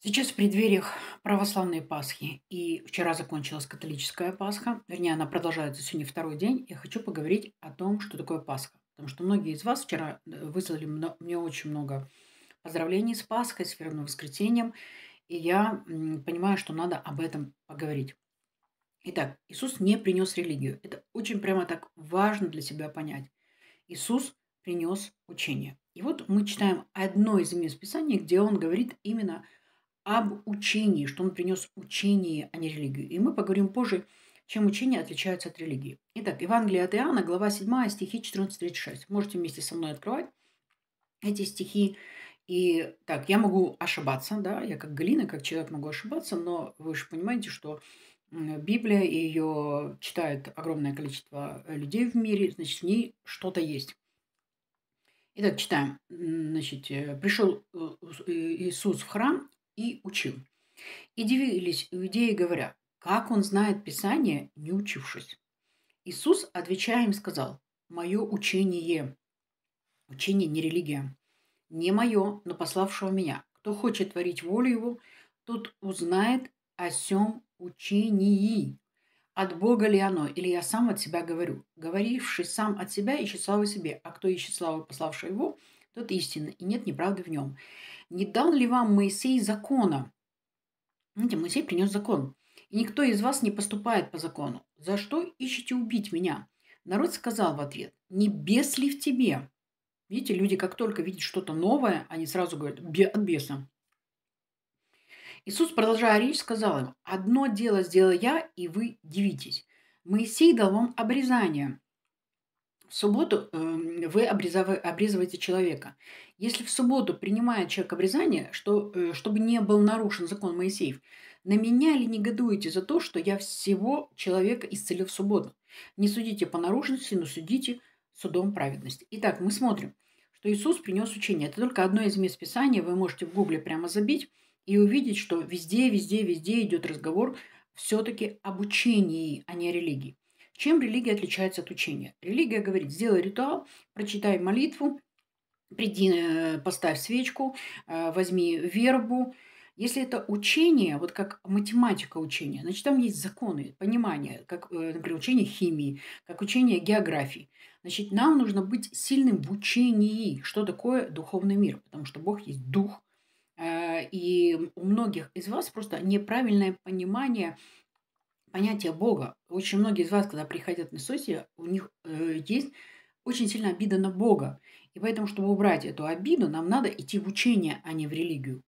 Сейчас в преддвериях православной Пасхи, и вчера закончилась католическая Пасха, вернее, она продолжается сегодня второй день. Я хочу поговорить о том, что такое Пасха, потому что многие из вас вчера э, выслали мне очень много поздравлений с Пасхой, с верным воскресением, и я понимаю, что надо об этом поговорить. Итак, Иисус не принес религию. Это очень прямо так важно для себя понять. Иисус принес учение. И вот мы читаем одно из мест Писания, где он говорит именно об учении, что он принес учение, а не религию. И мы поговорим позже, чем учение отличается от религии. Итак, Евангелие от Иоанна, глава 7, стихи 14-36. Можете вместе со мной открывать эти стихи. И так, я могу ошибаться, да, я как Галина, как человек могу ошибаться, но вы же понимаете, что Библия, ее читает огромное количество людей в мире, значит, в ней что-то есть. Итак, читаем. Значит, э, пришел э, Иисус в храм, и учил. И дивились иудеи, говоря, как он знает Писание, не учившись. Иисус, отвечая им, сказал, «Мое учение, учение не религия, не мое, но пославшего меня. Кто хочет творить волю его, тот узнает о сем учении. От Бога ли оно, или я сам от себя говорю? Говоривший сам от себя, ищет славы себе, а кто ищет славу пославшего его – тот истинно и нет неправды в нем. Не дал ли вам Моисей закона? Знаете, Моисей принес закон. И никто из вас не поступает по закону. За что ищете убить меня? Народ сказал в ответ, не бес ли в тебе? Видите, люди как только видят что-то новое, они сразу говорят, от беса. Иисус, продолжая речь, сказал им, одно дело сделал я, и вы дивитесь. Моисей дал вам обрезание, в субботу эм, вы обрезываете человека. Если в субботу принимает человек обрезание, что, э, чтобы не был нарушен закон Моисеев, на меня ли негодуете за то, что я всего человека исцелил в субботу? Не судите по наружности, но судите судом праведности. Итак, мы смотрим, что Иисус принес учение. Это только одно из мест Писания, вы можете в гугле прямо забить и увидеть, что везде, везде, везде идет разговор все-таки об учении, а не о религии. Чем религия отличается от учения? Религия говорит, сделай ритуал, прочитай молитву, приди, э, поставь свечку, э, возьми вербу. Если это учение, вот как математика учения, значит, там есть законы, понимание, как, э, например, учение химии, как учение географии. Значит, нам нужно быть сильным в учении, что такое духовный мир, потому что Бог есть дух. И у многих из вас просто неправильное понимание понятие Бога. Очень многие из вас, когда приходят на сессию, у них э, есть очень сильно обида на Бога. И поэтому, чтобы убрать эту обиду, нам надо идти в учение, а не в религию.